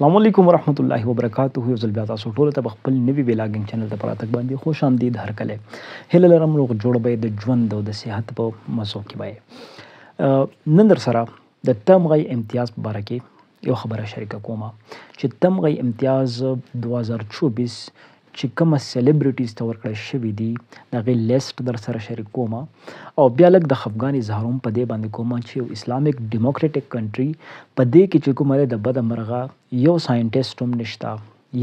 السلام علیکم ورحمۃ اللہ وبرکاتہ یو ځل بیا تاسو ټول ته خپل نوی ویلاګینګ چینل ته پراتک باندې خوش آمدید هرکله هله لرم روغ جوړ به د ژوند او د صحت په مسو کې به نن در سره د تمغی امتیاز په اړه کې یو خبره شریک کوم چې تمغی امتیاز 2024 چې کومه سلیبریټیز ته ورکړل شوي دي د هغې لیست در سره شریکوم او بیا لږ د خفګان اظهار هم په دې باندې کوم چې یو اسلامیک ډیموکریټک کنټري په دې کې چې کومه د بده مرغه یو ساينټیسټ هم نشتا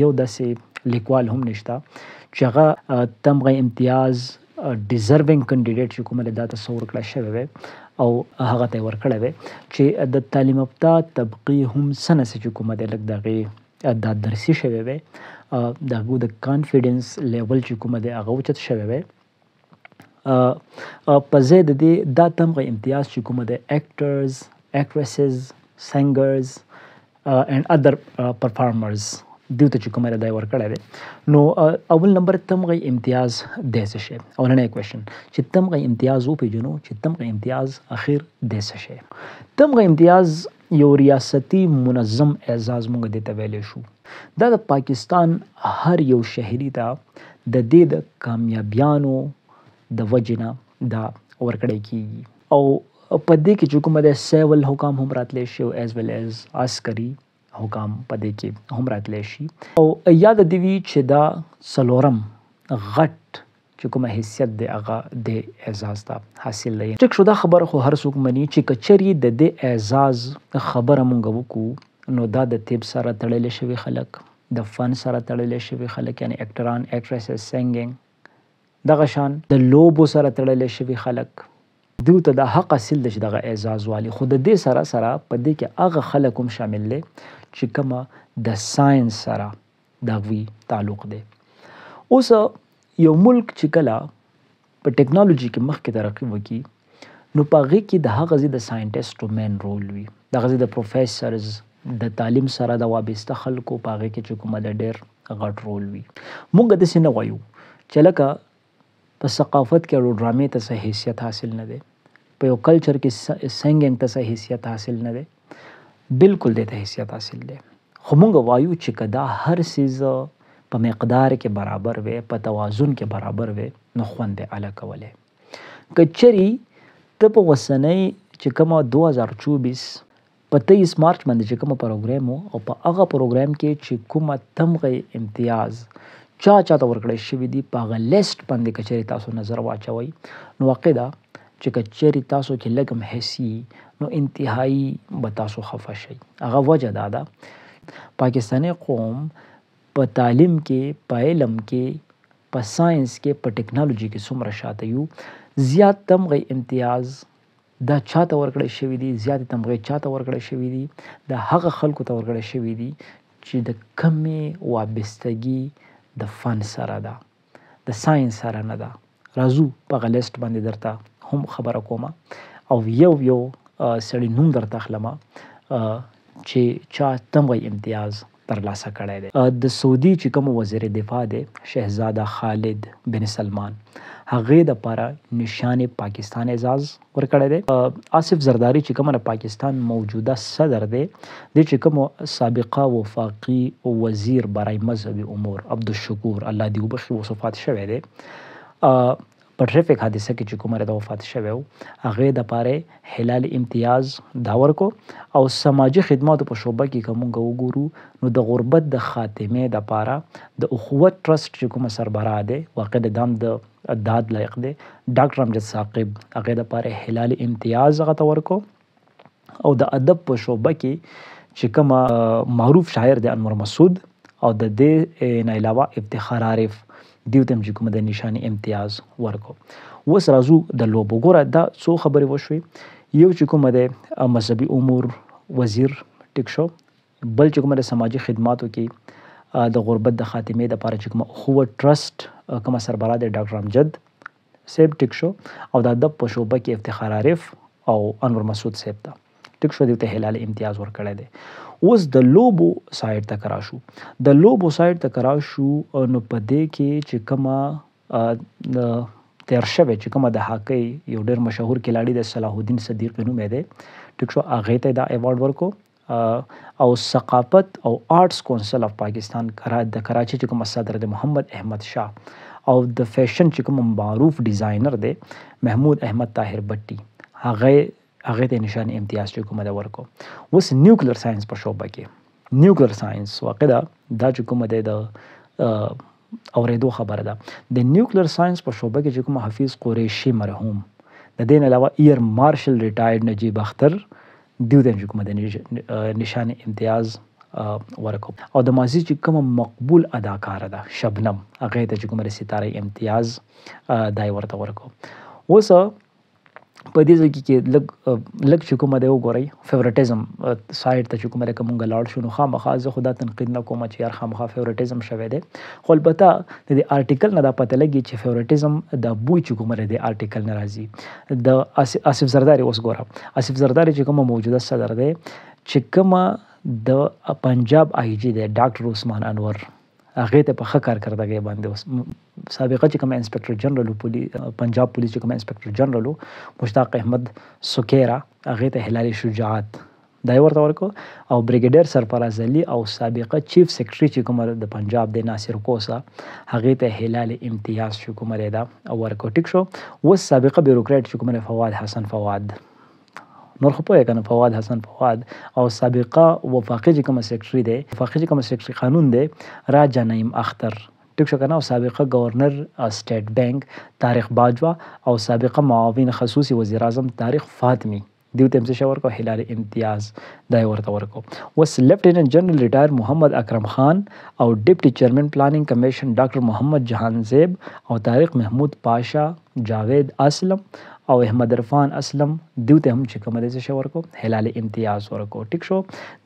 یو داسې لیکوال هم نشتا چې هغه تمغه امتیاز ډیزرونګ کاندیدټ چې کومه دا تصور کړه شوی او هغه ته ورکړه وي چې د تعلیم یافته طبقه هم سنس چې کومه د لګ دغه د درسي شوی وي د هغو د کانفیډنس لیول چې کومه دی هغه اوچت شوی وی په ځای د دې دا تمغه امتیاز چې کومه دی ایکټرز ایکټریسز سنګرز اینډ ادر پرفارمرز دیو ته چې کومه ده ورکړی دی نو اول نمبر تمغه امتیاز د څه شي اولنې کوېشن چې تمغه امتیاز او پیجنو چې تمغه امتیاز اخر د څه شي تمغه امتیاز یو ریاستي منظم اعزاز موږ دې ته ویلی شو دا د پاکستان هر یو شهري ته د دې د کامیابیانو د وجې نه دا ورکړی کیږي او په دې کې چې کومه د سیول حکام هم راتلی شي او ایز ویل ایز عسکري حکام په دې کې هم راتلی شي او یاد دی وی چې دا سلورم غټ چې کومه حیثیت دی هغه د اعزاز ته حاصل لري ټیک شو دا خبره خو هر څوک مني چې کچري د دې اعزاز خبره مونږ وکړو نو دا د تیب سره تړلې شوی خلک د فن سره تړلې شوی خلک یعنی اکټران اکټریسز سنگینګ دغه شان د لوبو سره تړلې شوی خلک دوی ته د حق حاصل دي چې دغه اعزاز والی خو د دې سره سره په دې کې هغه خلک هم شامل دي چې کومه د ساينس سره دا وی تعلق دی اوس یو ملک چې کله په ټکنالوژي کې مخکې ترقي وکړي نو په هغې کې د هغه ځای د ساینټسټو مین رول وي د هغه ځای د پروفیسرز د تعلیم سره د وابسته خلکو په هغې کې چې کومه د ډېر غټ رول وي موږ داسې نه غویو چې لکه په ثقافت کې اړو ډرامې ته څه حیثیت حاصل نه دی په یو کلچر کې سنګینګ ته څه حیثیت حاصل نه دی بالکل دې ته حیثیت حاصل دی خو موږ وایو چې کدا هر سیز په مقدار کې برابر وي په توازن کې برابر وي نو خوند اله کولې کچري ته په وسنۍ چې کوم 2024 په 23 مارچ باندې چې کوم پروګرام او په هغه پروګرام کې چې کومه تمغه امتیاز چا چا ته ورکړی شوی دی په هغه لیست باندې کچري تاسو نظر واچوي نو واقعا چې کچري تاسو کې لګم هسي نو انتهایی به تاسو خفه شي هغه وجه دا ده پاکستانی قوم په تعلیم کې په علم کې په ساينس کې په ټکنالوژي کې څومره شاته یو زیات تمغه امتیاز دا چاته ورکړی شوی دی زیات تمغه چاته ورکړی شوی دی د هغه خلکو ته ورکړی شوی دی چې د کمې وابستګي د فن سره ده د ساينس سره نه ده راځو په غلیست باندې درته هم خبره کوم او یو یو سړی نوم درته خلمه چې چا تمغه امتیاز ترلاسه کړی دی د سعودي چې کوم وزیر دفاع دی شهزاده خالد بن سلمان هغه د لپاره نشان پاکستان اعزاز ورکړی دی آصف زرداری چې کوم پاکستان موجوده صدر دی د چې کوم سابقه وفاقي وزیر برای مذهبي امور عبد الشکور الله دی وبخي وصفات شوی دی په ټریفیک حادثه کې چې کومه د وفات شوی و هغه د پاره هلال امتیاز دا ورکو او سماجی خدماتو په شوبه کې کومه وګورو نو د غربت د خاتمه د پاره د اخوت ټرست چې کومه سربراه ده واقع د دام د داد لایق دی ډاکټر امجد ثاقب هغه د پاره هلال امتیاز غته ورکو او د ادب په شوبه کې چې کوم معروف شاعر دی انور مسعود او د دې نه علاوه افتخار عارف دیو ته چې کوم د نشانه امتیاز ورکو وس راځو د لوبو ګوره دا څو خبرې وشوې یو چې کوم د مذهبي امور وزیر ټیک شو بل چې کوم د سماجی خدماتو کې د غربت د خاتمه د لپاره چې کوم خو ټرست کوم سربراه د ډاکټر امجد سیب ټیک شو او د ادب په شوبه کې افتخار عارف او انور مسعود سیب ته ټیک شو دیو ته هلال امتیاز ورکړی دی اوس د لوبو سایډ ته کراشو د لوبو سایډ ته کراشو نو پدې کې چې کما تیر شوه چې کومه د هاکی یو ډیر مشهور کلاړي د صلاح الدین صدیق په نوم دی ټیک شو هغه ته دا ایوارډ ورکو او ثقافت او آرټس کونسل اف پاکستان کرا د کراچي چې کوم صدر د محمد احمد شاه او د فیشن چې کوم معروف ډیزاینر دی محمود احمد طاهر بټي هغه هغه ته نشان امتیاز چې کومه د ورکو اوس نیوکلیر ساينس په شوبه کې نیوکلیر ساينس واقعا دا چې کومه د اورېدو خبره ده د نیوکلیر ساينس په شوبه کې چې کوم حفیظ قریشی مرحوم د دین علاوه ایر مارشل ریټایرډ نجیب اختر دیو د کوم د نشان امتیاز ورکو او د مازی چې کوم مقبول اداکار ده شبنم هغه ته چې کوم ستاره امتیاز دای ورته ورکو اوس په دې ځکه کې لګ لګ چې کومه دی وګورئ فیورټیزم سایت ته چې کومه کوم غلاړ شو نو خامخا زه خدا تنقید نه کوم چې یار خامخا فیورټیزم شوه دی خو البته د دې آرټیکل نه دا پته لګي چې فیورټیزم د بوی چې کومه دی آرټیکل نه راځي د اسف زرداری اوس ګوره اسف زرداری چې کومه موجوده صدر دی چې کومه د پنجاب آی جی دی ډاکټر عثمان انور هغه ته په ښه کارکردګۍ باندې اوس سابقه چې کوم انسپکټر جنرال پولی پنجاب پولیس چې کوم انسپکټر جنرال مشتاق احمد سکیرا هغه ته هلال شجاعت دا ورته ورکو او بریګیډر سرپرست علي او سابقه چیف سیکرټري چې کوم د پنجاب د ناصر کوسا هغه ته هلال امتیاز چې کوم دا او ورکو ټیک شو و سابقه بیوروکرات چې کوم فواد حسن فواد نور خو پوهه کنه فواد حسن فواد او سابقه وفاقي چې کوم سیکرټري دی وفاقي چې کوم سیکرټري قانون دی راجا نعیم اختر ټیک شو کنه او سابقه گورنر سٹیټ بینک تاریخ باجوا او سابقه معاون خصوصي وزیر اعظم تاریخ فاطمی دیو تم سے شاور کو هلال امتیاز دای ورته ورکو وس لیفټیننٹ جنرال ریټایر محمد اکرم خان او ډیپټی چیئرمین پلانینګ کمیشن ډاکټر محمد جهان زیب او طارق محمود پاشا جاوید اسلم او احمد عرفان اسلم دوی ته هم چې کوم د څه ورکو هلال امتیاز ورکو ټیک شو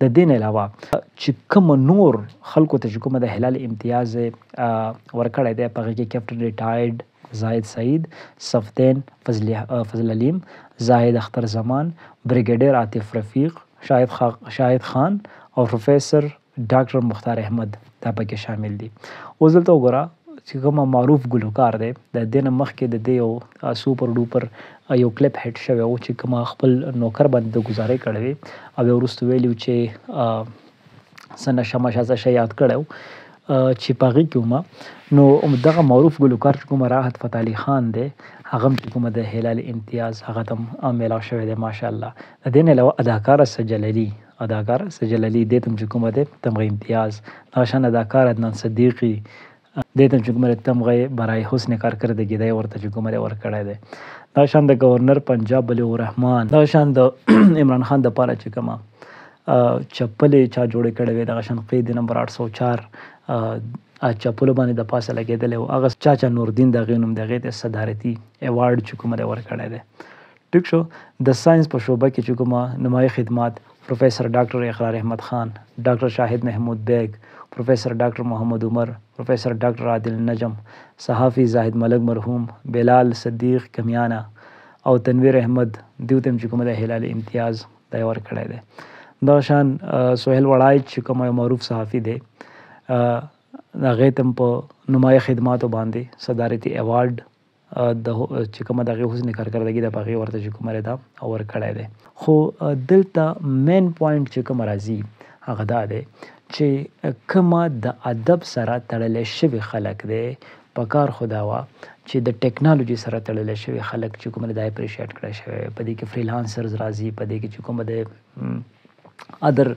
د دین علاوه چې کوم نور خلکو ته کوم د هلال امتیاز ورکړی دی په کې کیپټن ریټایرډ زاهد سعید صفتین فضل فضل علیم زاهد اختر زمان بریګیډر عاطف رفیق شاهد خان شاهد خان او پروفیسور ډاکټر مختار احمد دا پکې شامل دي اوس دلته وګوره چې کومه معروف ګلوکار دی د دې نه مخکې د دې یو سوپر ډوپر یو کلیپ هټ شوی او چې کومه خپل نوکر باندې گزارې کړې او ورسته ویلو چې سنه شمشه زشه یاد کړو چې پاغي کومه نو دغه معروف ګلوکار چې کومه راحت فتح علي خان دی هغه چې کومه د هلال امتیاز هغه تم میلا شوی دی ماشاءالله د دې نه علاوه اداکار سجللی اداکار سجللی د تم چې کومه دی تم امتیاز ناشن اداکار عدنان صدیقی دې ته چې کومه تمغه برای حسن کارکردګي دی ورته چې کومه ورکړی دی دا شان د گورنر پنجاب بلی الرحمن دا شان د عمران خان د پاره چې کومه چپلې چا جوړې کړې وې د شان قید نمبر 804 چپلو باندې د پاسه لګیدل او هغه چا چا نور دین د غینوم دغه د صدارتي ایوارډ چې کومه ورکړی دی ټیک شو د ساينس په شوبه کې چې کومه نمای خدمات پروفیسور ډاکټر اقرار احمد خان ډاکټر شاهد محمود بیگ professor doctor Mohammad Umar professor doctor عادل نجم صحافي زاهد ملک مرحوم بلال صدیق کمیانا او تنویر احمد دیو تم چې کوم د هلال امتیاز دا ور کړی دی دا شان سہیل وړای چې کوم یو معروف صحافي دی هغه تم په نمای خدماتو باندې صدارتي ایوارډ د چې کومه دغه حسن کارکردګي د باغی ورته چې کومه ده اور کړای دی خو دلته مین پوینټ چې کوم راځي هغه دا دی چې کومه د ادب سره تړلې شوی خلک دی په کار خدا وا چې د ټیکنالوژي سره تړلې شوی خلک چې کوم د اپریشیټ کړی شوی په دې کې فریلانسرز راځي په دې کې چې کوم د ادر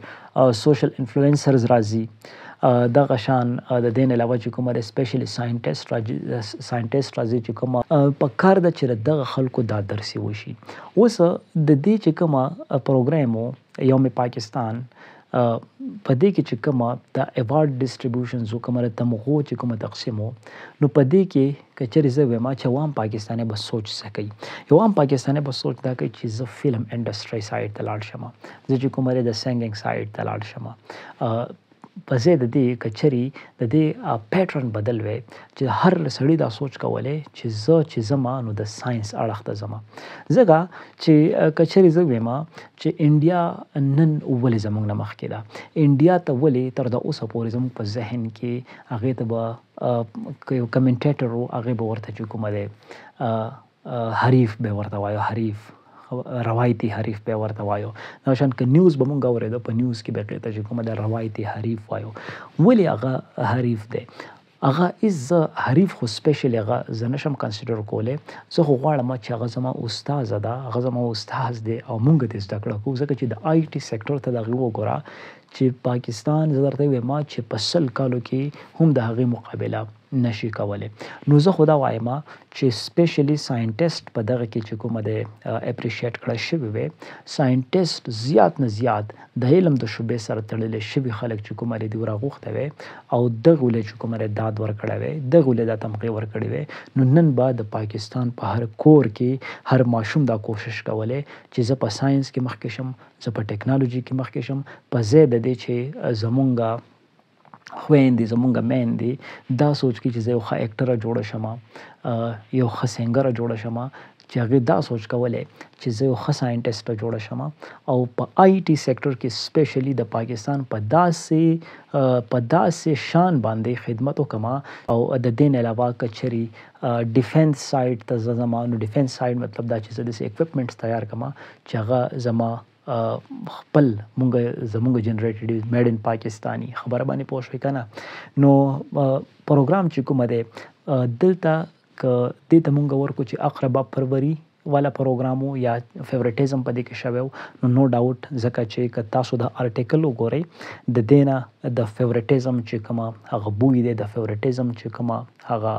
سوشل انفلوئنسرز راځي دغه شان د دین علاوه چې کومه سپیشل ساينټیسټ راځي ساينټیسټ راځي چې کومه په کار د چر دغه خلکو دا درسي وشي اوس د دې چې کومه پروګرامو یوم پاکستان په دې کې چې کومه د ایوارډ ډیسټریبیوشن زو کومه تمغو چې کومه تقسیم وو نو په دې کې کچري زه وایم چې عوام پاکستاني به سوچ سکي عوام پاکستاني به سوچ دا کوي چې زه فلم انډستری سایډ ته لاړ شم زه چې کومه د سنگینګ سایډ ته لاړ شم په ځای د دې کچري د دې پیټرن بدل وي چې هر سړی دا سوچ کولای چې زه چې زما نو د ساينس اړخ ته زما ځکه چې کچري زه ویم چې انډیا نن ولې زمونږ نه مخکې ده انډیا ته ولې تر د اوسه پورې زموږ په ذهن کې هغه ته به یو کمنټیټر هغه به ورته کومه ده حریف به ورته وایو حریف روایتي حریف به ورته وایو دا شان ک نیوز به مونږ اورېدو په نیوز کې به قیته چې کومه د روایتي حریف وایو ولی هغه حریف دی هغه از حریف خو سپیشل هغه زنشم کنسیډر کوله زه خو غواړم چې هغه زما استاد ده هغه زما استاد دی او مونږ دې زده کړو کو ځکه چې د آی ټی سېکټر ته دغه وګوره چې پاکستان زدرته ما چې په سل کالو کې هم د هغه مقابله نشي کولای نو زه خدا وایم چې سپیشلی ساينټیسټ په دغه کې چې کومه ده اپریشیټ کړه شوی وي ساينټیسټ زیات نه زیات د علم د شوبې سره تړلې شوی خلک چې کومه لري راغوخته وي او دغه ولې چې کومه داد ورکړه وي دغه ولې د تمقې ورکړي وي نو نن به د پاکستان په هر کور کې هر ماشوم دا کوشش کولی چې زه په ساينس کې مخکې شم زه په ټکنالوژي کې مخکې شم په زید د دې چې زمونږه خويندې زمونږه میندې دا سوچ کې چې زه یو ښه اکټره جوړه شم یو ښه سینګره جوړه شم چې هغې دا سوچ کولی چې زه یو ښه ساینټسټه جوړه شم او په آی ټي سیکټر کې سپیشلی د پاکستان په داسې په داسې شان باندې خدمت وکما او د دې نه علاوه کچري ډیفینس سایډ ته زما نو ډیفینس سایډ مطلب دا چې زه داسې اکوپمنټس تیار کما چې هغه زما خپل مونږ زمونږ جنریټډ از میډ ان پاکستاني خبره باندې پوه شئ کنه نو پروګرام چې کوم دی دلته ک دې ته مونږ ورکو چې اقربا فروری والا پروګرامو یا فیوریټیزم په دې کې شوی نو نو ډاوټ ځکه چې ک تاسو دا آرټیکل وګورئ د دینه د فیوریټیزم چې کما هغه بوی دی د فیوریټیزم چې کما هغه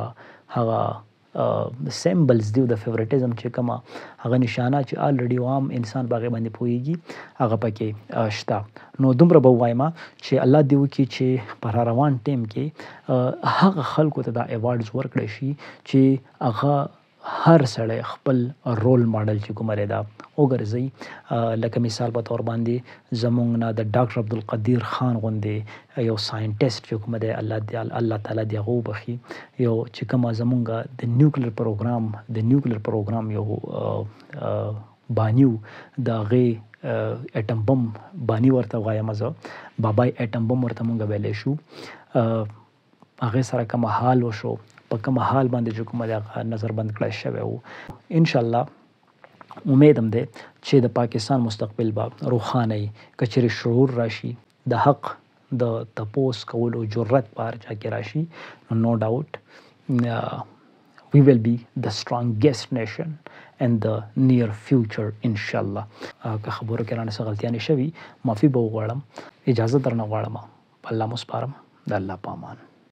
هغه سیمبلز دی د فیورټیزم چې کما هغه نشانه چې الریډي عام انسان باغې باندې پويږي هغه پکې شته نو دومره به وایم چې الله دی وکي چې پر روان ټیم کې هغه خلکو ته دا ایوارډز ورکړي شي چې هغه هر سړی خپل رول ماډل چې کومه دا وګرځي لکه مثال په تور باندې زمونږ نه د ډاکټر عبدالقدیر خان غوندې یو ساينټیسټ چې کومه دی الله دې الله تعالی دې هغه وبخي یو چې کومه زمونږ د نیوکلیر پروګرام د نیوکلیر پروګرام یو بانیو دا غي اټم بم بانی ورته وایم زه بابای اټم بم ورته مونږ ویلې شو هغه سره کوم حال وشو په کوم حال باندې چې کومه د نظر بند کړی شوی وو ان شاء الله امید هم ده چې د پاکستان مستقبل به روخانه کچري شعور راشي د حق د تپوس کولو جرأت بار چا کې راشي نو نو ډاوټ وی ویل بی د سترونګیسټ نیشن ان د نیر فیوچر ان شاء الله که خبرو کې رانه غلطی نه شوي معافي به وغواړم اجازه درنه غواړم الله مسپارم د الله پامان